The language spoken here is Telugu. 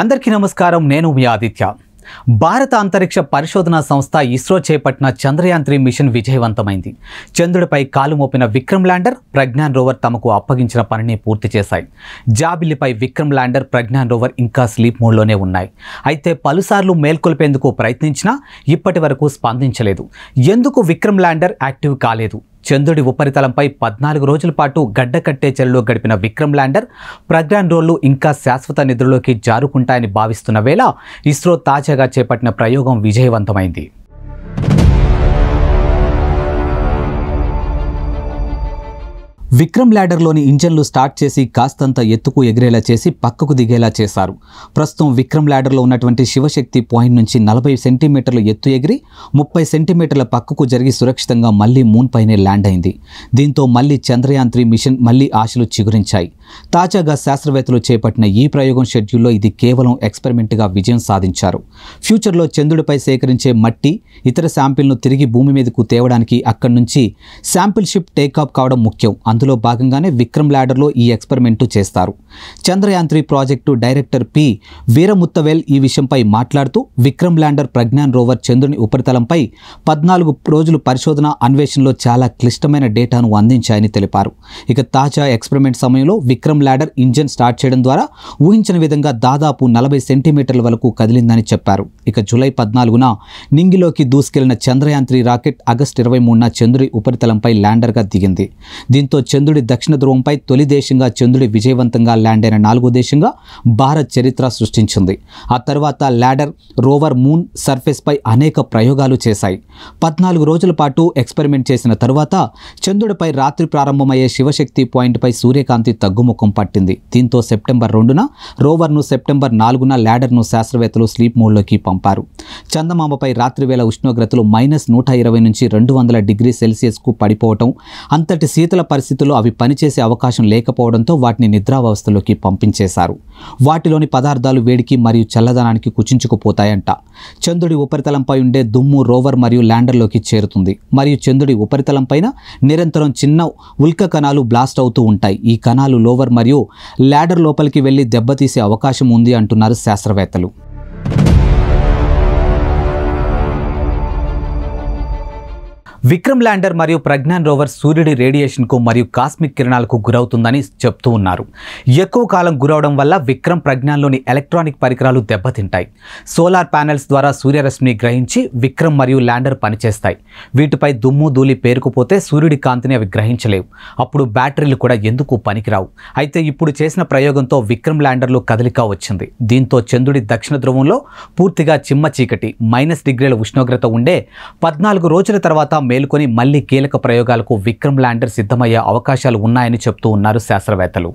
అందరికీ నమస్కారం నేను మీ ఆదిత్య భారత అంతరిక్ష పరిశోధన సంస్థ ఇస్రో చేపట్టిన చంద్రయాంత్రి మిషన్ విజయవంతమైంది చంద్రుడిపై కాలు మోపిన విక్రమ్ ల్యాండర్ ప్రజ్ఞాన్ రోవర్ తమకు అప్పగించిన పనిని పూర్తి చేశాయి జాబిలిపై విక్రమ్ ల్యాండర్ ప్రజ్ఞాన్ రోవర్ ఇంకా స్లీప్ మోడ్లోనే ఉన్నాయి అయితే పలుసార్లు మేల్కొల్పేందుకు ప్రయత్నించినా ఇప్పటి వరకు స్పందించలేదు ఎందుకు విక్రమ్ ల్యాండర్ యాక్టివ్ కాలేదు చంద్రుడి ఉపరితలంపై పద్నాలుగు రోజుల పాటు గడ్డ కట్టే గడిపిన విక్రమ్ ల్యాండర్ ప్రజ్ఞాన్ రోళ్లు ఇంకా శాశ్వత నిద్రలోకి జారుకుంటాయని భావిస్తున్న వేళ ఇస్రో తాజాగా చేపట్టిన ప్రయోగం విజయవంతమైంది విక్రమ్ ల్యాడర్లోని ఇంజన్లు స్టార్ట్ చేసి కాస్తంత ఎత్తుకు ఎగిరేలా చేసి పక్కకు దిగేలా చేశారు ప్రస్తుతం విక్రమ్ ల్యాడర్లో ఉన్నటువంటి శివశక్తి పాయింట్ నుంచి నలభై సెంటీమీటర్లు ఎత్తు ఎగిరి ముప్పై సెంటీమీటర్ల పక్కకు జరిగి సురక్షితంగా మళ్ళీ మూన్ పైనే ల్యాండ్ అయింది దీంతో మళ్ళీ చంద్రయాన్ త్రీ మిషన్ మళ్ళీ ఆశలు చిగురించాయి తాజాగా శాస్త్రవేత్తలు చేపట్టిన ఈ ప్రయోగం షెడ్యూల్లో ఇది కేవలం ఎక్స్పెరిమెంట్గా విజయం సాధించారు ఫ్యూచర్లో చంద్రుడిపై సేకరించే మట్టి ఇతర శాంపిల్ను తిరిగి భూమి మీదకు తేవడానికి అక్కడి నుంచి శాంపిల్ షిప్ టేకాఫ్ కావడం ముఖ్యం అందులో భాగంగానే విక్రమ్ ల్యాడర్లో ఈ ఎక్స్పెరిమెంటు చేస్తారు చంద్రయాంత్రి ప్రాజెక్టు డైరెక్టర్ పి వీరముత్తవేల్ ఈ విషయంపై మాట్లాడుతూ విక్రమ్ ల్యాండర్ ప్రజ్ఞాన్ రోవర్ చంద్రుని ఉపరితలంపై పద్నాలుగు రోజులు పరిశోధన అన్వేషణలో చాలా క్లిష్టమైన డేటాను అందించాయని తెలిపారు ఇక తాజా ఎక్స్పెరిమెంట్ సమయంలో విక్రమ్ ల్యాడర్ ఇంజన్ స్టార్ట్ చేయడం ద్వారా ఊహించిన విధంగా దాదాపు నలభై సెంటీమీటర్ల వరకు కదిలిందని చెప్పారు ఇక జూలై పద్నాలుగున నింగిలోకి దూసుకెళ్లిన చంద్రయాంత్రి రాకెట్ ఆగస్టు ఇరవై మూడున చంద్రుడి ఉపరితలంపై ల్యాండర్గా దిగింది దీంతో చంద్రుడి దక్షిణ ధ్రువంపై తొలి దేశంగా చంద్రుడి విజయవంతంగా ల్యాండ్ అయిన నాలుగో దేశంగా భారత్ చరిత్ర సృష్టించింది ఆ తర్వాత ల్యాడర్ రోవర్ మూన్ సర్ఫేస్పై అనేక ప్రయోగాలు చేశాయి పద్నాలుగు రోజుల పాటు ఎక్స్పెరిమెంట్ చేసిన తరువాత చంద్రుడిపై రాత్రి ప్రారంభమయ్యే శివశక్తి పాయింట్పై సూర్యకాంతి తగ్గుముఖం పట్టింది దీంతో సెప్టెంబర్ రెండున రోవర్ను సెప్టెంబర్ నాలుగున ల్యాడర్ను శాస్త్రవేత్తలు స్లీప్ మోడ్లోకి పంపారు చందమామపై రాత్రివేళ ఉష్ణోగ్రతలు మైనస్ నూట ఇరవై నుంచి రెండు వందల డిగ్రీ సెల్సియస్కు పడిపోవటం అంతటి శీతల పరిస్థితులు పరిస్థితుల్లో అవి పనిచేసే అవకాశం లేకపోవడంతో వాటిని నిద్రావస్థలోకి పంపించేశారు వాటిలోని పదార్థాలు వేడికి మరియు చల్లదనానికి కుచించుకుపోతాయంట చంద్రుడి ఉపరితలంపై ఉండే దుమ్ము రోవర్ మరియు ల్యాండర్లోకి చేరుతుంది మరియు చంద్రుడి ఉపరితలంపైన నిరంతరం చిన్న ఉల్క కణాలు బ్లాస్ట్ అవుతూ ఉంటాయి ఈ కణాలు లోవర్ మరియు ల్యాడర్ లోపలికి వెళ్ళి దెబ్బతీసే అవకాశం ఉంది అంటున్నారు శాస్త్రవేత్తలు విక్రమ్ ల్యాండర్ మరియు ప్రజ్ఞాన్ రోవర్ సూర్యుడి రేడియేషన్కు మరియు కాస్మిక్ కిరణాలకు గురవుతుందని చెప్తూ ఉన్నారు ఎక్కువ కాలం గురవడం వల్ల విక్రమ్ ప్రజ్ఞాన్లోని ఎలక్ట్రానిక్ పరికరాలు దెబ్బతింటాయి సోలార్ ప్యానెల్స్ ద్వారా సూర్యరశ్మిని గ్రహించి విక్రమ్ మరియు ల్యాండర్ పనిచేస్తాయి వీటిపై దుమ్ము ధూళి పేరుకుపోతే సూర్యుడి కాంతిని అవి గ్రహించలేవు అప్పుడు బ్యాటరీలు కూడా ఎందుకు పనికిరావు అయితే ఇప్పుడు చేసిన ప్రయోగంతో విక్రమ్ ల్యాండర్లు కదలిక వచ్చింది దీంతో చంద్రుడి దక్షిణ ధ్రువంలో పూర్తిగా చిమ్మ చీకటి మైనస్ డిగ్రీల ఉష్ణోగ్రత ఉండే పద్నాలుగు రోజుల తర్వాత మేలుకొని మళ్లీ కీలక ప్రయోగాలకు విక్రమ్ ల్యాండర్ సిద్ధమయ్యే అవకాశాలు ఉన్నాయని చెబుతూ ఉన్నారు శాస్త్రవేత్తలు